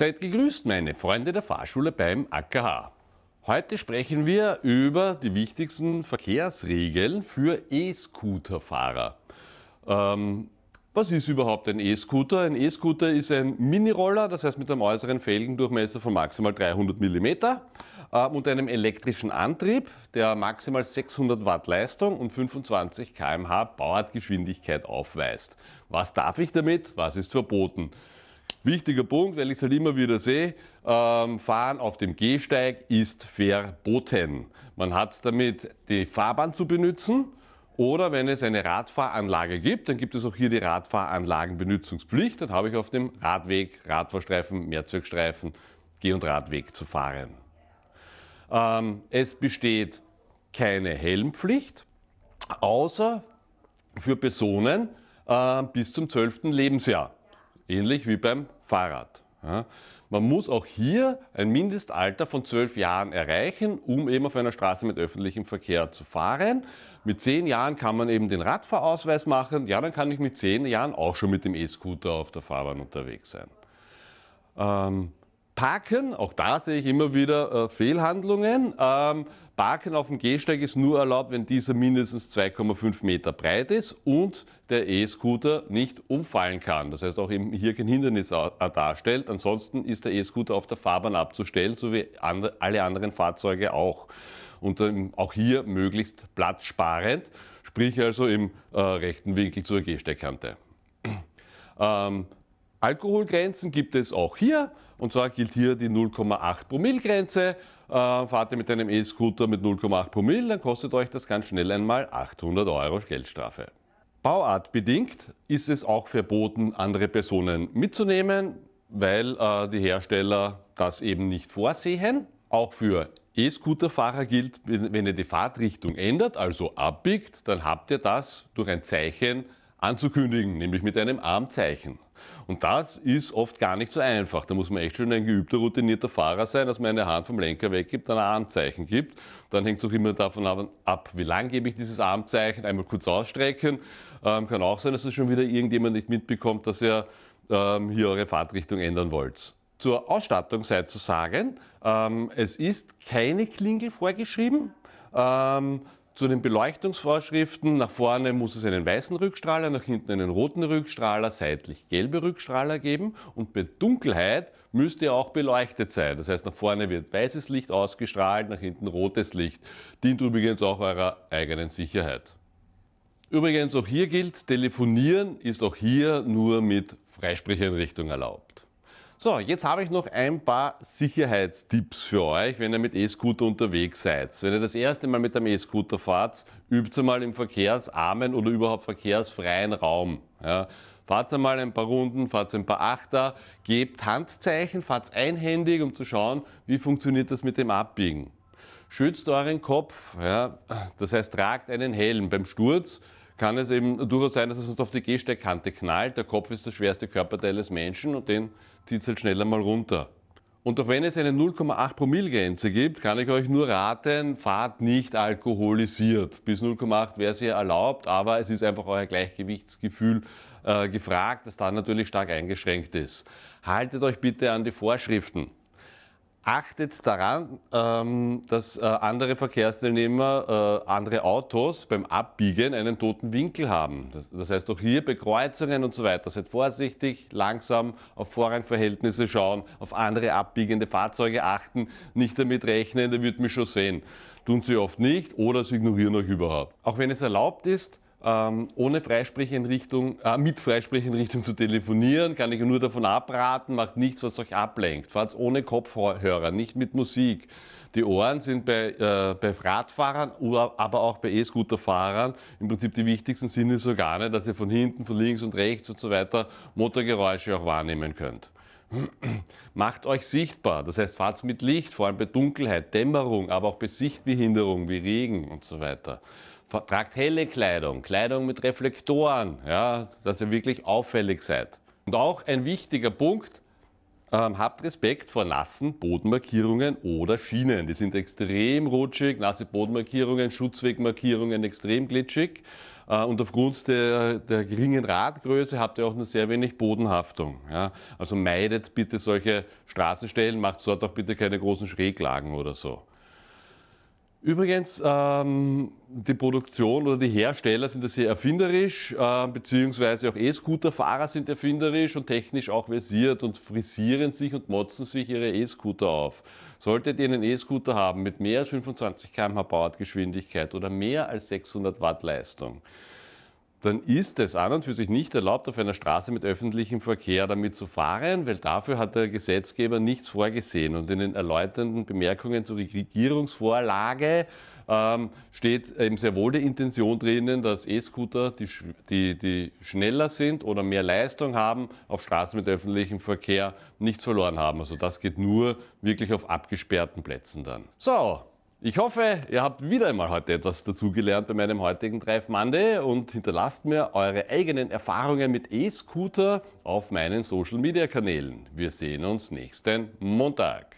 Seid gegrüßt, meine Freunde der Fahrschule beim AKH. Heute sprechen wir über die wichtigsten Verkehrsregeln für E-Scooter-Fahrer. Ähm, was ist überhaupt ein E-Scooter? Ein E-Scooter ist ein Miniroller, das heißt mit einem äußeren Felgendurchmesser von maximal 300 mm äh, und einem elektrischen Antrieb, der maximal 600 Watt Leistung und 25 km/h Bauartgeschwindigkeit aufweist. Was darf ich damit? Was ist verboten? Wichtiger Punkt, weil ich es halt immer wieder sehe, ähm, Fahren auf dem Gehsteig ist verboten. Man hat damit die Fahrbahn zu benutzen oder wenn es eine Radfahranlage gibt, dann gibt es auch hier die Radfahranlagenbenützungspflicht. Dann habe ich auf dem Radweg, Radfahrstreifen, Mehrzweckstreifen, Geh- und Radweg zu fahren. Ähm, es besteht keine Helmpflicht, außer für Personen äh, bis zum 12. Lebensjahr ähnlich wie beim Fahrrad. Ja. Man muss auch hier ein Mindestalter von 12 Jahren erreichen, um eben auf einer Straße mit öffentlichem Verkehr zu fahren. Mit 10 Jahren kann man eben den Radfahrausweis machen. Ja, dann kann ich mit 10 Jahren auch schon mit dem E-Scooter auf der Fahrbahn unterwegs sein. Ähm, Parken, auch da sehe ich immer wieder äh, Fehlhandlungen. Ähm, Parken auf dem Gehsteig ist nur erlaubt, wenn dieser mindestens 2,5 Meter breit ist und der E-Scooter nicht umfallen kann. Das heißt auch eben hier kein Hindernis äh, darstellt. Ansonsten ist der E-Scooter auf der Fahrbahn abzustellen, so wie andre, alle anderen Fahrzeuge auch. Und ähm, auch hier möglichst platzsparend, sprich also im äh, rechten Winkel zur Gehsteigkante. Ähm, Alkoholgrenzen gibt es auch hier. Und zwar gilt hier die 0,8 Promille-Grenze. Äh, fahrt ihr mit einem E-Scooter mit 0,8 Promille, dann kostet euch das ganz schnell einmal 800 Euro Geldstrafe. Bauartbedingt ist es auch verboten, andere Personen mitzunehmen, weil äh, die Hersteller das eben nicht vorsehen. Auch für E-Scooter-Fahrer gilt, wenn ihr die Fahrtrichtung ändert, also abbiegt, dann habt ihr das durch ein Zeichen anzukündigen, nämlich mit einem Armzeichen. Und das ist oft gar nicht so einfach. Da muss man echt schon ein geübter, routinierter Fahrer sein, dass man eine Hand vom Lenker weggibt, dann ein Armzeichen gibt. Dann hängt es auch immer davon ab, wie lang gebe ich dieses Armzeichen, einmal kurz ausstrecken. Ähm, kann auch sein, dass es das schon wieder irgendjemand nicht mitbekommt, dass ihr ähm, hier eure Fahrtrichtung ändern wollt. Zur Ausstattung sei zu sagen, ähm, es ist keine Klingel vorgeschrieben. Ähm, zu den Beleuchtungsvorschriften, nach vorne muss es einen weißen Rückstrahler, nach hinten einen roten Rückstrahler, seitlich gelbe Rückstrahler geben und bei Dunkelheit müsst ihr auch beleuchtet sein. Das heißt, nach vorne wird weißes Licht ausgestrahlt, nach hinten rotes Licht. Dient übrigens auch eurer eigenen Sicherheit. Übrigens auch hier gilt, telefonieren ist auch hier nur mit Freisprecheinrichtung erlaubt. So, jetzt habe ich noch ein paar Sicherheitstipps für euch, wenn ihr mit E-Scooter unterwegs seid. Wenn ihr das erste Mal mit einem E-Scooter fahrt, übt einmal im verkehrsarmen oder überhaupt verkehrsfreien Raum. Ja. Fahrt einmal ein paar Runden, fahrt ein paar Achter, gebt Handzeichen, fahrt einhändig, um zu schauen, wie funktioniert das mit dem Abbiegen. Schützt euren Kopf, ja. das heißt, tragt einen Helm. Beim Sturz kann es eben durchaus sein, dass es uns auf die Gehsteigkante knallt. Der Kopf ist der schwerste Körperteil des Menschen und den zieht es halt schneller mal runter. Und auch wenn es eine 0,8 Promille-Grenze gibt, kann ich euch nur raten, fahrt nicht alkoholisiert. Bis 0,8 wäre es ja erlaubt, aber es ist einfach euer Gleichgewichtsgefühl äh, gefragt, das dann natürlich stark eingeschränkt ist. Haltet euch bitte an die Vorschriften. Achtet daran, ähm, dass äh, andere Verkehrsteilnehmer, äh, andere Autos beim Abbiegen einen toten Winkel haben. Das, heißt auch hier bei Kreuzungen und so weiter. Seid vorsichtig, langsam auf Vorrangverhältnisse schauen, auf andere abbiegende Fahrzeuge achten, nicht damit rechnen, der wird mich schon sehen. Tun sie oft nicht oder sie ignorieren euch überhaupt. Auch wenn es erlaubt ist, ähm, ohne Freisprecheinrichtung, äh, mit Freisprechenrichtung zu telefonieren, kann ich nur davon abraten, macht nichts, was euch ablenkt. Fahrt ohne Kopfhörer, nicht mit Musik. Die Ohren sind bei, äh, bei Radfahrern, aber auch bei E-Scooterfahrern im Prinzip die wichtigsten Sinnesorgane, dass ihr von hinten, von links und rechts und so weiter Motorgeräusche auch wahrnehmen könnt. Macht euch sichtbar, das heißt, fahrt mit Licht, vor allem bei Dunkelheit, Dämmerung, aber auch bei Sichtbehinderung wie Regen und so weiter. Tragt helle Kleidung, Kleidung mit Reflektoren, ja, dass ihr wirklich auffällig seid. Und auch ein wichtiger Punkt, ähm, habt Respekt vor nassen Bodenmarkierungen oder Schienen. Die sind extrem rutschig, nasse Bodenmarkierungen, Schutzwegmarkierungen extrem glitschig. Äh, und aufgrund der, der, geringen Radgröße habt ihr auch nur sehr wenig Bodenhaftung. Ja? Also meidet bitte solche Straßenstellen, macht dort auch bitte keine großen Schräglagen oder so. Übrigens, ähm, die Produktion oder die Hersteller sind da sehr erfinderisch, äh, beziehungsweise auch E-Scooter-Fahrer sind erfinderisch und technisch auch versiert und frisieren sich und motzen sich ihre E-Scooter auf. Solltet ihr einen E-Scooter haben mit mehr als 25 km/h Bauartgeschwindigkeit oder mehr als 600 Watt Leistung, dann ist es an und für sich nicht erlaubt, auf einer Straße mit öffentlichem Verkehr damit zu fahren, weil dafür hat der Gesetzgeber nichts vorgesehen. Und in den erläuternden Bemerkungen zur Regierungsvorlage ähm, steht eben sehr wohl die Intention drinnen, dass E-Scooter, die, die, die schneller sind oder mehr Leistung haben, auf Straßen mit öffentlichem Verkehr nichts verloren haben. Also das geht nur wirklich auf abgesperrten Plätzen dann. So, ich hoffe, ihr habt wieder einmal heute etwas dazugelernt bei meinem heutigen Drive Monday und hinterlasst mir eure eigenen Erfahrungen mit E-Scooter auf meinen Social Media Kanälen. Wir sehen uns nächsten Montag.